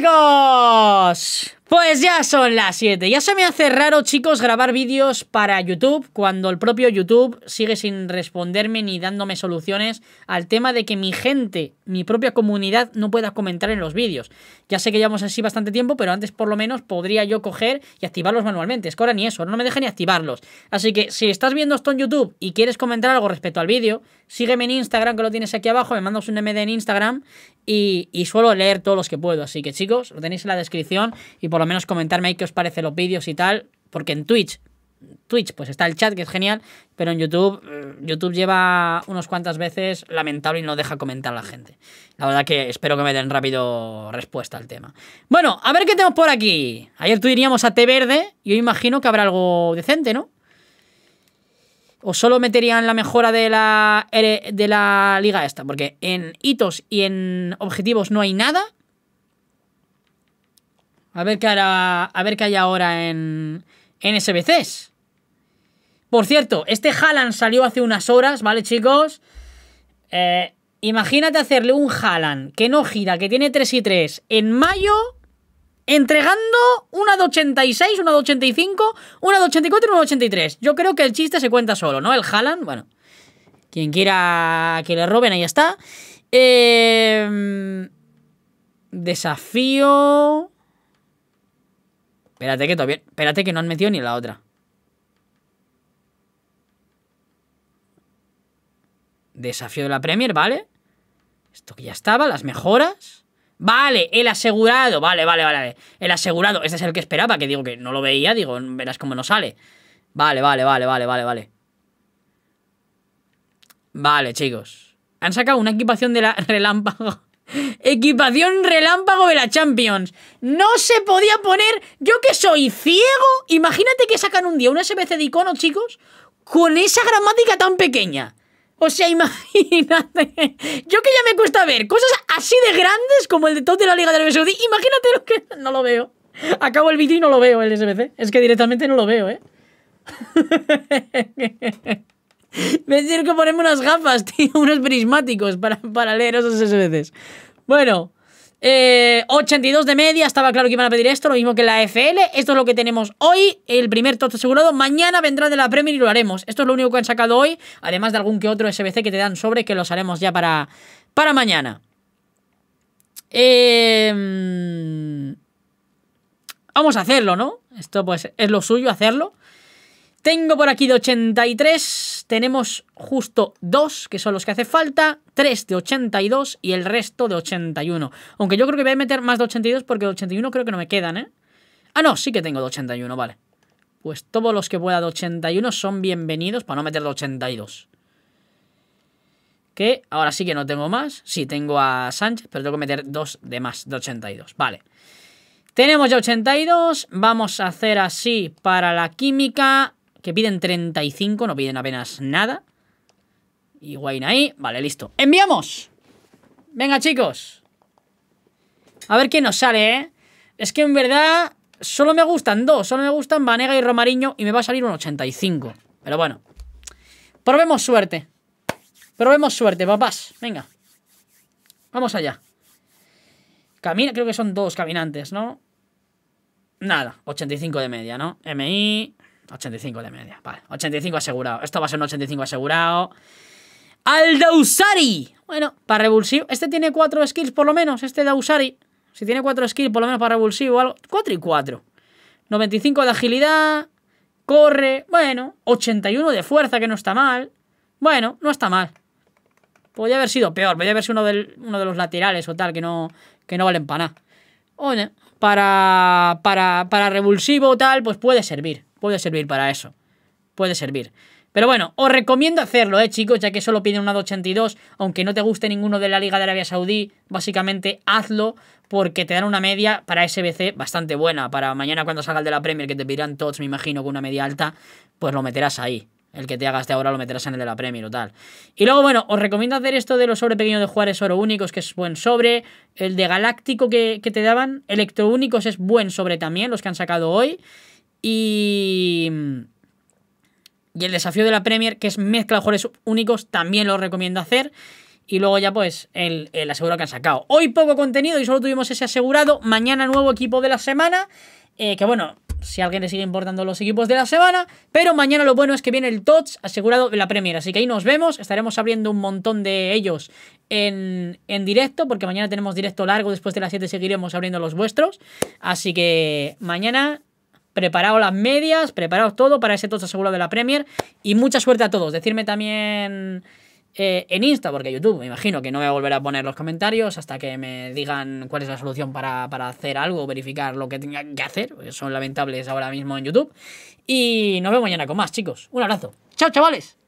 ゴーシ Pues ya son las 7. Ya se me hace raro, chicos, grabar vídeos para YouTube cuando el propio YouTube sigue sin responderme ni dándome soluciones al tema de que mi gente, mi propia comunidad, no pueda comentar en los vídeos. Ya sé que llevamos así bastante tiempo, pero antes por lo menos podría yo coger y activarlos manualmente. Es que ahora ni eso, no me deja ni activarlos. Así que si estás viendo esto en YouTube y quieres comentar algo respecto al vídeo, sígueme en Instagram, que lo tienes aquí abajo, me mandas un MD en Instagram y, y suelo leer todos los que puedo. Así que, chicos, lo tenéis en la descripción y por por lo menos comentarme ahí qué os parece los vídeos y tal, porque en Twitch, Twitch pues está el chat que es genial, pero en YouTube, mm, YouTube lleva unos cuantas veces lamentable y no deja comentar a la gente. La verdad que espero que me den rápido respuesta al tema. Bueno, a ver qué tenemos por aquí. Ayer tú iríamos a T verde y yo imagino que habrá algo decente, ¿no? o solo meterían la mejora de la, de la liga esta, porque en hitos y en objetivos no hay nada, a ver qué, hay ahora en, en SBCs. Por cierto, este Haaland salió hace unas horas, ¿vale, chicos? Eh, imagínate hacerle un Haaland que no gira, que tiene 3 y 3 en mayo, entregando una de 86, una de 85, una de 84 y una de 83. Yo creo que el chiste se cuenta solo, ¿no? El Haaland, bueno. Quien quiera que le roben, ahí está. Eh, desafío. Espérate que todavía... Espérate que no han metido ni la otra. Desafío de la Premier, ¿vale? Esto que ya estaba, las mejoras. Vale, el asegurado. Vale, vale, vale. El asegurado. Este es el que esperaba, que digo que no lo veía. Digo, verás cómo no sale. Vale, vale, vale, vale, vale, vale. Vale, chicos. Han sacado una equipación de la relámpago. Equipación relámpago de la Champions. No se podía poner. Yo que soy ciego. Imagínate que sacan un día un SBC de icono, chicos, con esa gramática tan pequeña. O sea, imagínate. Yo que ya me cuesta ver cosas así de grandes como el de todo de la Liga de la Imagínate lo que. No lo veo. Acabo el vídeo y no lo veo el SBC. Es que directamente no lo veo, ¿eh? Me que ponemos unas gafas, tío, unos prismáticos para, para leer esos SBCs. Bueno, 82 eh, de media, estaba claro que iban a pedir esto, lo mismo que la FL. Esto es lo que tenemos hoy, el primer tot asegurado. Mañana vendrá de la Premier y lo haremos. Esto es lo único que han sacado hoy, además de algún que otro SBC que te dan sobre, que los haremos ya para, para mañana. Em, vamos a hacerlo, ¿no? Esto pues es lo suyo, hacerlo. Tengo por aquí de 83 tenemos justo dos, que son los que hace falta, tres de 82 y el resto de 81. Aunque yo creo que voy a meter más de 82 porque de 81 creo que no me quedan, ¿eh? Ah, no, sí que tengo de 81, vale. Pues todos los que pueda de 81 son bienvenidos para no meter de 82. Que ahora sí que no tengo más. Sí, tengo a Sánchez, pero tengo que meter dos de más, de 82. Vale. Tenemos ya 82. Vamos a hacer así para la química que piden 35, no piden apenas nada. Y Wayne ahí, vale, listo. ¡Enviamos! Venga, chicos. A ver qué nos sale, ¿eh? Es que en verdad solo me gustan dos. Solo me gustan Vanega y Romariño y me va a salir un 85. Pero bueno. Probemos suerte. Probemos suerte, papás. Venga. Vamos allá. Camina, creo que son dos caminantes, ¿no? Nada, 85 de media, ¿no? MI, 85 de media, vale. 85 asegurado. Esto va a ser un 85 asegurado. ¡Al Aldausari. Bueno, para revulsivo. Este tiene 4 skills por lo menos, este Dausari. Si tiene 4 skills por lo menos para revulsivo o algo. 4 y 4. 95 de agilidad. Corre. Bueno, 81 de fuerza, que no está mal. Bueno, no está mal. Podría haber sido peor. Podría haber sido uno, de los laterales o tal, que no, que no valen para nada. para, para, para revulsivo o tal, pues puede servir. Puede servir para eso. Puede servir. Pero bueno, os recomiendo hacerlo, eh, chicos, ya que solo piden una de 82. Aunque no te guste ninguno de la Liga de Arabia Saudí, básicamente hazlo porque te dan una media para SBC bastante buena. Para mañana cuando salga el de la Premier, que te pedirán todos me imagino, con una media alta, pues lo meterás ahí. El que te hagas de ahora lo meterás en el de la Premier o tal. Y luego, bueno, os recomiendo hacer esto de los sobre pequeños de Juárez Oro Únicos, que es buen sobre. El de Galáctico que, que te daban. Únicos es buen sobre también, los que han sacado hoy. Y... Y el desafío de la Premier, que es mezcla de jugadores únicos, también lo recomiendo hacer. Y luego ya pues el, el aseguro que han sacado. Hoy poco contenido y solo tuvimos ese asegurado. Mañana nuevo equipo de la semana. Eh, que bueno, si a alguien le sigue importando los equipos de la semana. Pero mañana lo bueno es que viene el TOTS asegurado de la Premier. Así que ahí nos vemos. Estaremos abriendo un montón de ellos en, en directo. Porque mañana tenemos directo largo. Después de las 7 seguiremos abriendo los vuestros. Así que mañana preparaos las medias, preparaos todo para ese tocho seguro de la Premier y mucha suerte a todos. Decirme también eh, en Insta, porque YouTube me imagino que no voy a volver a poner los comentarios hasta que me digan cuál es la solución para, para hacer algo, verificar lo que tengan que hacer, son lamentables ahora mismo en YouTube. Y nos vemos mañana con más, chicos. Un abrazo. Chao, chavales.